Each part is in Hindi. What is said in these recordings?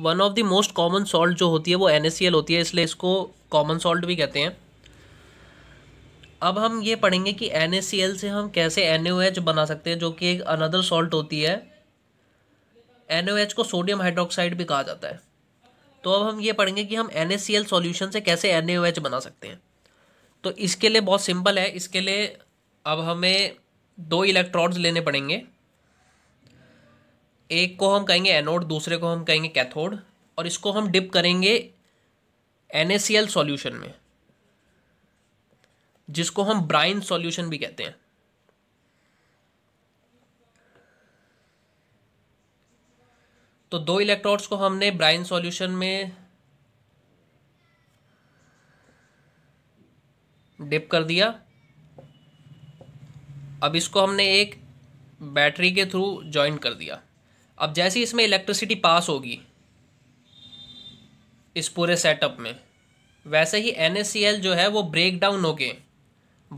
one of the most common salt जो होती है वो एन होती है इसलिए इसको कॉमन सॉल्ट भी कहते हैं अब हम ये पढ़ेंगे कि एन से हम कैसे एन बना सकते हैं जो कि एक अनदर सॉल्ट होती है एन को सोडियम हाइड्रोक्साइड भी कहा जाता है तो अब हम ये पढ़ेंगे कि हम एन सॉल्यूशन से कैसे एन बना सकते हैं तो इसके लिए बहुत सिंपल है इसके लिए अब हमें दो इलेक्ट्रॉड्स लेने पड़ेंगे एक को हम कहेंगे एनोड दूसरे को हम कहेंगे कैथोड और इसको हम डिप करेंगे एन सॉल्यूशन में जिसको हम ब्राइन सॉल्यूशन भी कहते हैं तो दो इलेक्ट्रोड्स को हमने ब्राइन सॉल्यूशन में डिप कर दिया अब इसको हमने एक बैटरी के थ्रू ज्वाइन कर दिया अब जैसे ही इसमें इलेक्ट्रिसिटी पास होगी इस पूरे सेटअप में वैसे ही एन जो है वो ब्रेक डाउन होके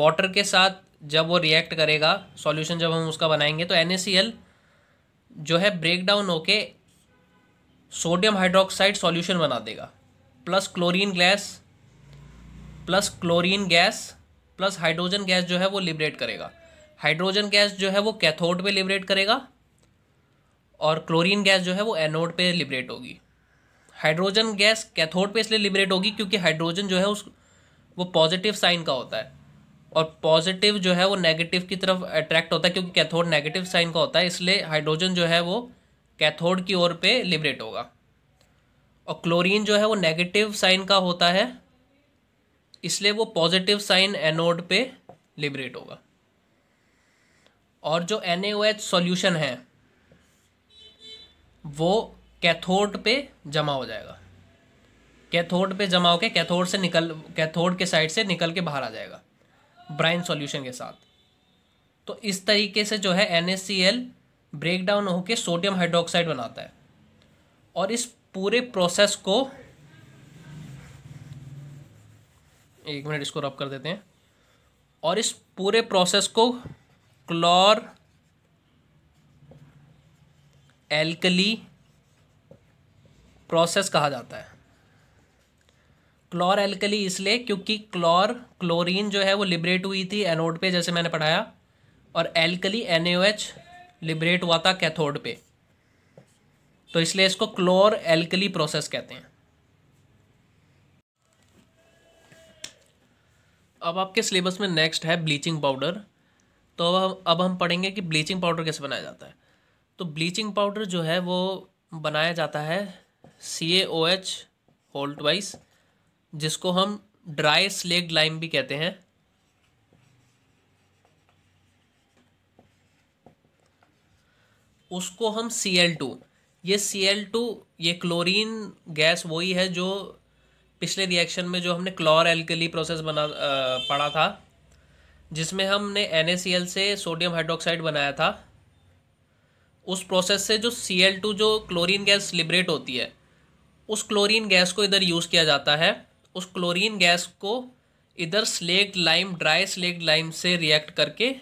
वाटर के साथ जब वो रिएक्ट करेगा सॉल्यूशन जब हम उसका बनाएंगे तो एन जो है ब्रेक डाउन होके सोडियम हाइड्रोक्साइड सॉल्यूशन बना देगा plus chlorine gas plus chlorine gas plus hydrogen gas जो है वो लिबरेट करेगा हाइड्रोजन गैस जो है वो कैथोड पे लिबरेट करेगा और क्लोरीन गैस जो है वो एनोड पे लिबरेट होगी हाइड्रोजन गैस कैथोड पे इसलिए लिबरेट होगी क्योंकि हाइड्रोजन जो है उस वो पॉजिटिव साइन का होता है और पॉजिटिव जो है वो नेगेटिव की तरफ अट्रैक्ट होता है क्योंकि कैथोड नेगेटिव साइन का होता है इसलिए हाइड्रोजन जो है वो कैथोड की ओर पे लिबरेट होगा और क्लोरीन जो है वो नेगेटिव साइन का होता है इसलिए वो पॉजिटिव साइन एनोड पे लिबरेट होगा और जो N A O H solution है वो कैथोड पे जमा हो जाएगा कैथोड पे जमा होकर कैथोड से निकल कैथोड के साइड से निकल के बाहर आ जाएगा ब्राइन सॉल्यूशन के साथ तो इस तरीके से जो है N S C L break down होकर सोडियम हाइड्रोक्साइड बनाता है और इस पूरे प्रोसेस को एक मिनट इसको रब कर देते हैं और इस पूरे प्रोसेस को क्लोर एल्कली प्रोसेस कहा जाता है क्लोर एल्कली इसलिए क्योंकि क्लोर क्लोरीन जो है वो लिबरेट हुई थी एनोड पे जैसे मैंने पढ़ाया और एल्कली एन लिबरेट हुआ था कैथोड पे तो इसलिए इसको क्लोर एल्कली प्रोसेस कहते हैं अब आपके सिलेबस में नेक्स्ट है ब्लीचिंग पाउडर तो अब हम अब हम पढ़ेंगे कि ब्लीचिंग पाउडर कैसे बनाया जाता है तो ब्लीचिंग पाउडर जो है वो बनाया जाता है सी ए ओ एच होल्ट वाइस जिसको हम ड्राई स्लेग लाइम भी कहते हैं उसको हम सी एल टू ये सी एल टू ये क्लोरीन गैस वही है जो पिछले रिएक्शन में जो हमने क्लोर एल्कली प्रोसेस बना आ, पढ़ा था जिसमें हमने एन से सोडियम हाइड्रोक्साइड बनाया था उस प्रोसेस से जो सी एल टू जो क्लोरीन गैस लिबरेट होती है उस क्लोरीन गैस को इधर यूज़ किया जाता है उस क्लोरीन गैस को इधर slaked lime dry slaked lime से रिएक्ट करके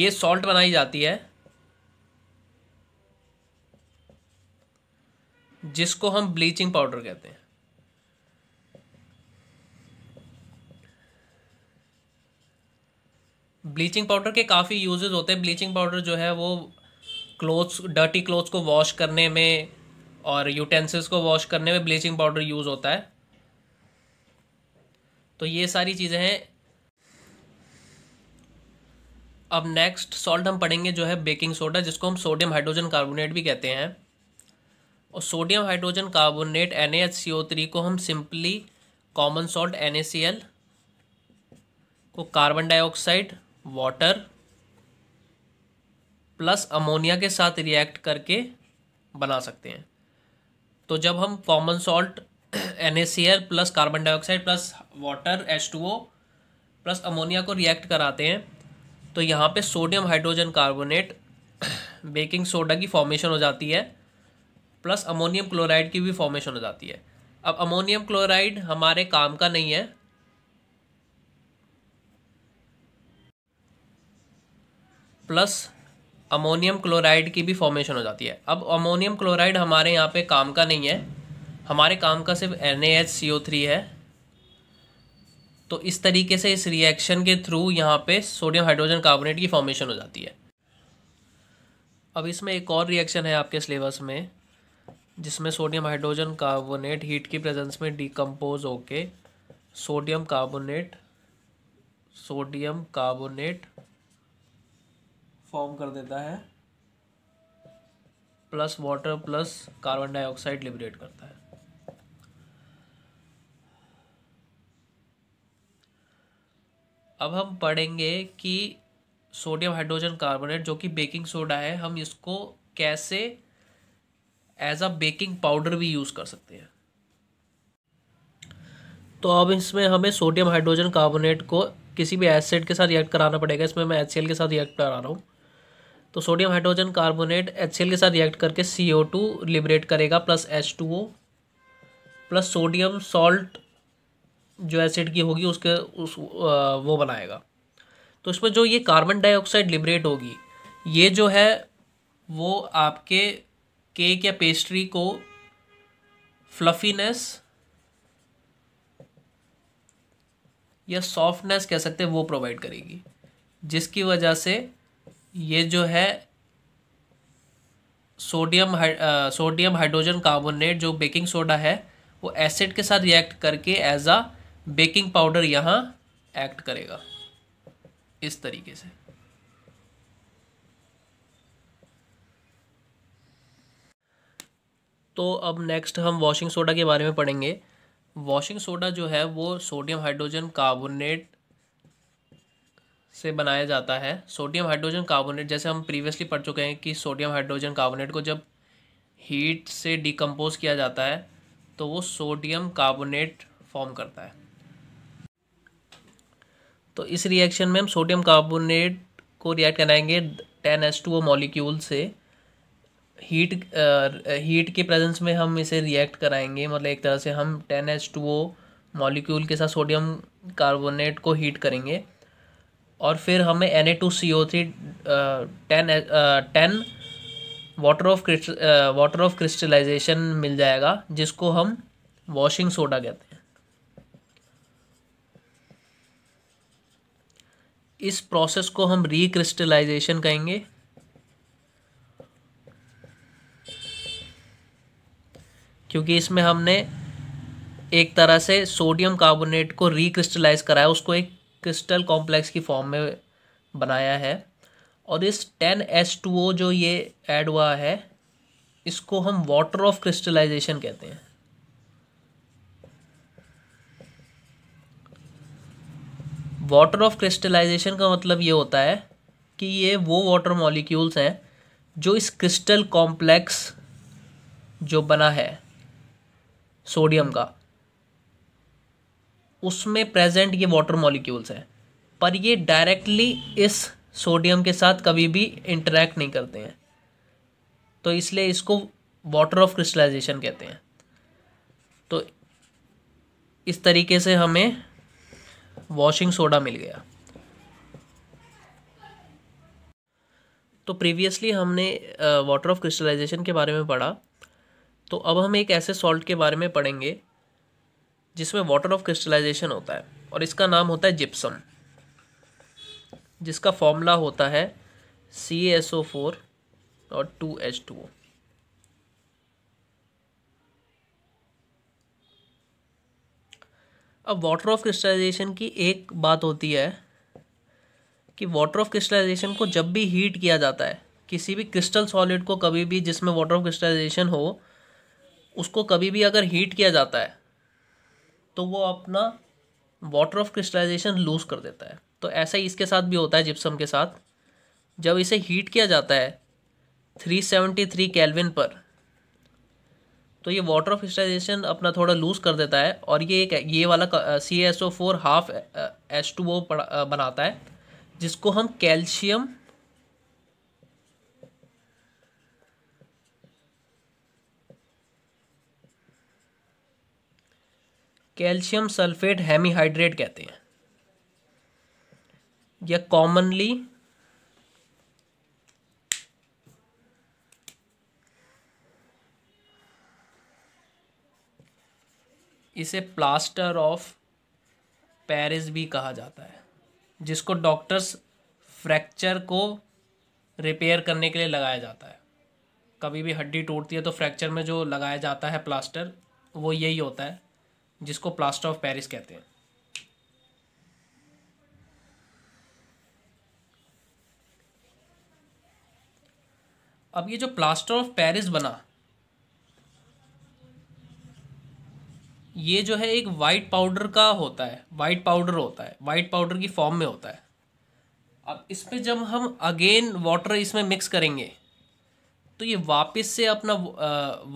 ये सॉल्ट बनाई जाती है जिसको हम ब्लीचिंग पाउडर कहते हैं ब्लीचिंग पाउडर के काफ़ी यूजेस होते हैं ब्लीचिंग पाउडर जो है वो क्लोथ्स डर्टी क्लोथ्स को वॉश करने में और यूटेंसिल्स को वॉश करने में ब्लीचिंग पाउडर यूज़ होता है तो ये सारी चीज़ें हैं अब नेक्स्ट सॉल्ट हम पढ़ेंगे जो है बेकिंग सोडा जिसको हम सोडियम हाइड्रोजन कार्बोनेट भी कहते हैं और सोडियम हाइड्रोजन कार्बोनेट एन को हम सिंपली कॉमन सॉल्ट एन को carbon dioxide water plus ammonia के साथ रिएक्ट करके बना सकते हैं तो जब हम common salt N plus carbon dioxide plus water H plus ammonia को रिएक्ट कराते हैं तो यहाँ पे sodium hydrogen carbonate baking soda की फॉर्मेशन हो जाती है प्लस अमोनियम क्लोराइड की भी फॉर्मेशन हो जाती है अब अमोनियम क्लोराइड हमारे काम का नहीं है प्लस अमोनियम क्लोराइड की भी फॉर्मेशन हो जाती है अब अमोनियम क्लोराइड हमारे यहाँ पे काम का नहीं है हमारे काम का सिर्फ एन है तो इस तरीके से इस रिएक्शन के थ्रू यहाँ पे सोडियम हाइड्रोजन कार्बोनेट की फॉर्मेशन हो जाती है अब इसमें एक और रिएक्शन है आपके सिलेबस में जिसमें सोडियम हाइड्रोजन कार्बोनेट हीट की प्रेजेंस में डिकम्पोज होके sodium carbonate sodium carbonate form कर देता है plus water plus carbon dioxide liberate करता है अब हम पढ़ेंगे कि सोडियम हाइड्रोजन कार्बोनेट जो कि बेकिंग सोडा है हम इसको कैसे एज अ बेकिंग पाउडर भी यूज़ कर सकते हैं तो अब इसमें हमें सोडियम हाइड्रोजन कार्बोनेट को किसी भी एसिड के साथ रिएक्ट कराना पड़ेगा इसमें मैं एच के साथ रिएक्ट करा रहा हूँ तो सोडियम हाइड्रोजन कार्बोनेट एच के साथ रिएक्ट करके सी लिबरेट करेगा plus H plus sodium salt जो एसिड की होगी उसके उस वो बनाएगा तो इसमें जो ये कार्बन डाइऑक्साइड लिबरेट होगी ये जो है वो आपके केक या पेस्ट्री को फ्लफीनेस या सॉफ्टनेस कह सकते हैं वो प्रोवाइड करेगी जिसकी वजह से ये जो है सोडियम सोडियम हाइड्रोजन कार्बोनेट जो बेकिंग सोडा है वो एसिड के साथ रिएक्ट करके एज आ बेकिंग पाउडर यहाँ एक्ट करेगा इस तरीके से तो अब नेक्स्ट हम वॉशिंग सोडा के बारे में पढ़ेंगे वॉशिंग सोडा जो है वो सोडियम हाइड्रोजन कार्बोनेट से बनाया जाता है सोडियम हाइड्रोजन कार्बोनेट जैसे हम प्रीवियसली पढ़ चुके हैं कि सोडियम हाइड्रोजन कार्बोनेट को जब हीट से डिकम्पोज किया जाता है तो वो सोडियम कार्बोनेट फॉर्म करता है तो इस रिएक्शन में हम सोडियम कार्बोनेट को रिएक्ट कराएंगे ten S two O molecule से हीट आ, हीट के प्रेजेंस में हम इसे रिएक्ट कराएंगे मतलब एक तरह से हम ten S two O molecule के साथ सोडियम कार्बोनेट को हीट करेंगे और फिर हमें N A two C O three ten ten water of water of crystallization मिल जाएगा जिसको हम वॉशिंग सोडा कहते हैं इस प्रोसेस को हम रिक्रिस्टलाइजेशन कहेंगे क्योंकि इसमें हमने एक तरह से सोडियम कार्बोनेट को रिक्रिस्टलाइज कराया उसको एक क्रिस्टल कॉम्प्लेक्स की फॉर्म में बनाया है और इस टेन एस टू ओ जो ये ऐड हुआ है इसको हम वाटर ऑफ क्रिस्टलाइजेशन कहते हैं वाटर ऑफ क्रिस्टलाइजेशन का मतलब ये होता है कि ये वो वाटर मॉलिक्यूल्स हैं जो इस क्रिस्टल कॉम्प्लेक्स जो बना है सोडियम का उसमें प्रेजेंट ये वाटर मॉलिक्यूल्स हैं पर ये डायरेक्टली इस सोडियम के साथ कभी भी इंटरेक्ट नहीं करते हैं तो इसलिए इसको वाटर ऑफ क्रिस्टलाइजेशन कहते हैं तो इस तरीके से हमें वॉशिंग सोडा मिल गया तो प्रीवियसली हमने वाटर ऑफ क्रिस्टलाइजेशन के बारे में पढ़ा तो अब हम एक ऐसे सॉल्ट के बारे में पढ़ेंगे जिसमें वाटर ऑफ क्रिस्टलाइजेशन होता है और इसका नाम होता है जिप्सम जिसका फॉर्मूला होता है सी एस ओ फोर और टू एच टू ओ अब वाटर ऑफ क्रिस्टलाइजेशन की एक बात होती है कि वाटर ऑफ क्रिस्टलाइजेशन को जब भी हीट किया जाता है किसी भी क्रिस्टल सॉलिड को कभी भी जिसमें वाटर ऑफ क्रिस्टलाइजेशन हो उसको कभी भी अगर हीट किया जाता है तो वो अपना वाटर ऑफ क्रिस्टलाइजेशन लूज़ कर देता है तो ऐसा ही इसके साथ भी होता है जिप्सम के साथ जब इसे हीट किया जाता है 373 कैलविन पर तो ये वाटर ऑफ क्रिस्टलाइजेशन अपना थोड़ा लूज़ कर देता है और ये एक ये वाला C S O four half S two O बनाता है जिसको हम कैल्शियम कैल्शियम सल्फेट हेमीहाइड्रेट कहते हैं या कॉमनली इसे प्लास्टर ऑफ पेरिस भी कहा जाता है जिसको डॉक्टर्स फ्रैक्चर को रिपेयर करने के लिए लगाया जाता है कभी भी हड्डी टूटती है तो फ्रैक्चर में जो लगाया जाता है प्लास्टर वो यही होता है जिसको प्लास्टर ऑफ पेरिस कहते हैं अब ये जो प्लास्टर ऑफ पेरिस बना ये जो है एक वाइट पाउडर का होता है वाइट पाउडर होता है वाइट पाउडर की फॉर्म में होता है अब इस पर जब हम अगेन वाटर इसमें मिक्स करेंगे तो ये वापस से अपना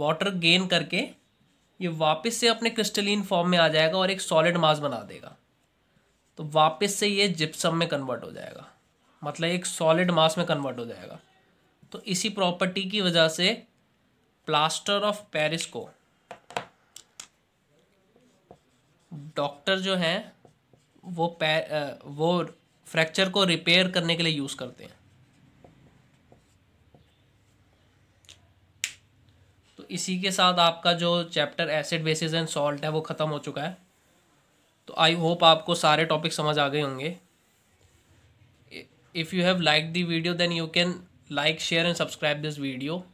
वाटर गेन करके ये वापस से अपने क्रिस्टलिन फॉर्म में आ जाएगा और एक सॉलिड मास बना देगा तो वापस से ये जिप्सम में कन्वर्ट हो जाएगा मतलब एक सॉलिड मास में कन्वर्ट हो जाएगा तो इसी प्रॉपर्टी की वजह से प्लास्टर ऑफ पेरिस को डॉक्टर जो हैं वो वो फ्रैक्चर को रिपेयर करने के लिए यूज़ करते हैं तो इसी के साथ आपका जो chapter acid basis and salt है वो ख़त्म हो चुका है तो आई होप आपको सारे टॉपिक समझ आ गए होंगे if you have like the video then you can like share and subscribe this video